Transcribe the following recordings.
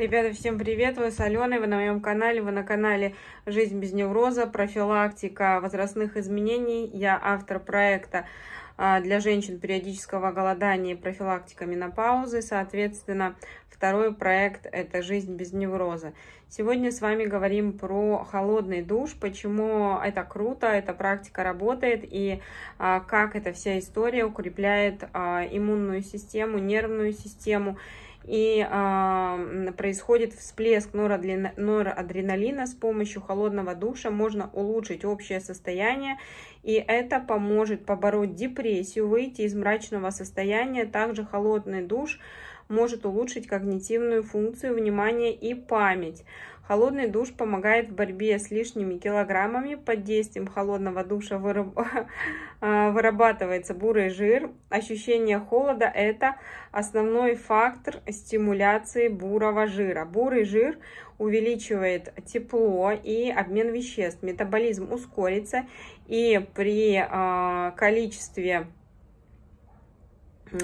Ребята, всем привет! Вы с Аленой, вы на моем канале, вы на канале «Жизнь без невроза», профилактика возрастных изменений. Я автор проекта а, для женщин периодического голодания и профилактика менопаузы. Соответственно, второй проект – это «Жизнь без невроза». Сегодня с вами говорим про холодный душ, почему это круто, эта практика работает и а, как эта вся история укрепляет а, иммунную систему, нервную систему и э, происходит всплеск норадреналина с помощью холодного душа можно улучшить общее состояние и это поможет побороть депрессию депрессию, выйти из мрачного состояния. Также холодный душ может улучшить когнитивную функцию внимания и память. Холодный душ помогает в борьбе с лишними килограммами. Под действием холодного душа э, вырабатывается бурый жир. Ощущение холода – это основной фактор стимуляции бурого жира. Бурый жир увеличивает тепло и обмен веществ. Метаболизм ускорится и при э, количестве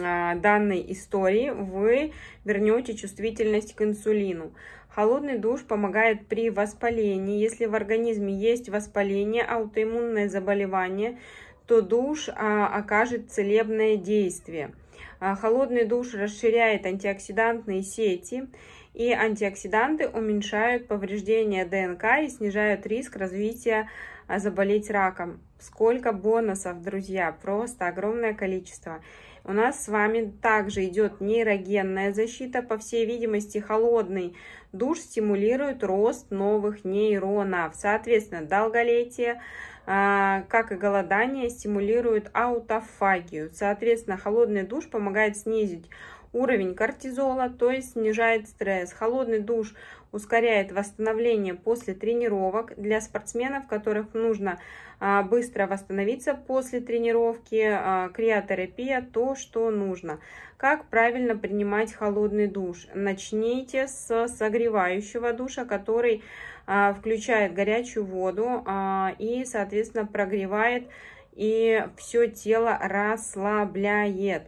а, данной истории вы вернете чувствительность к инсулину. Холодный душ помогает при воспалении. Если в организме есть воспаление, аутоиммунное заболевание, то душ а, окажет целебное действие. А, холодный душ расширяет антиоксидантные сети, и антиоксиданты уменьшают повреждение ДНК и снижают риск развития а, заболеть раком. Сколько бонусов, друзья, просто огромное количество. У нас с вами также идет нейрогенная защита. По всей видимости, холодный душ стимулирует рост новых нейронов. Соответственно, долголетие, а, как и голодание, стимулирует аутофагию. Соответственно, холодный душ помогает снизить уровень кортизола, то есть снижает стресс. Холодный душ ускоряет восстановление после тренировок для спортсменов, которых нужно а, быстро восстановиться после тренировки, а, криотерапия, то, что нужно. Как правильно принимать холодный душ? Начните с согревающего душа, который а, включает горячую воду и, соответственно, прогревает и все тело расслабляет.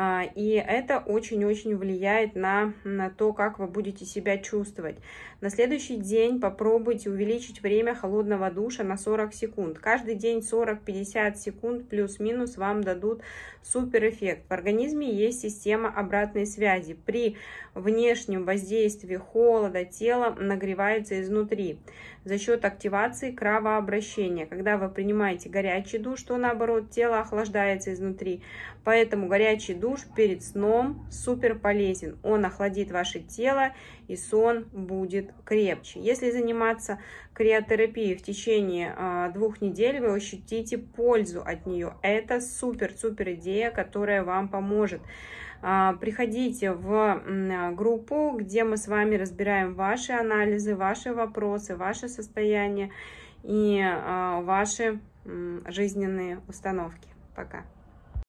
А, и это очень-очень влияет на, на то, как вы будете себя чувствовать. На следующий день попробуйте увеличить время холодного душа на 40 секунд. Каждый день 40-50 секунд плюс-минус вам дадут супер эффект. В организме есть система обратной связи. При внешнем воздействии холода тело нагревается изнутри за счет активации кровообращения. Когда вы принимаете горячий душ, то наоборот тело охлаждается изнутри. Поэтому горячий душ душ перед сном супер полезен. Он охладит ваше тело, и сон будет крепче. Если заниматься криотерапией в течение а, двух недель, вы ощутите пользу от нее. Это супер-супер идея, которая вам поможет а, приходите в группу, где мы с вами разбираем ваши анализы, ваши вопросы, ваше состояние и а, ваши жизненные установки. Пока.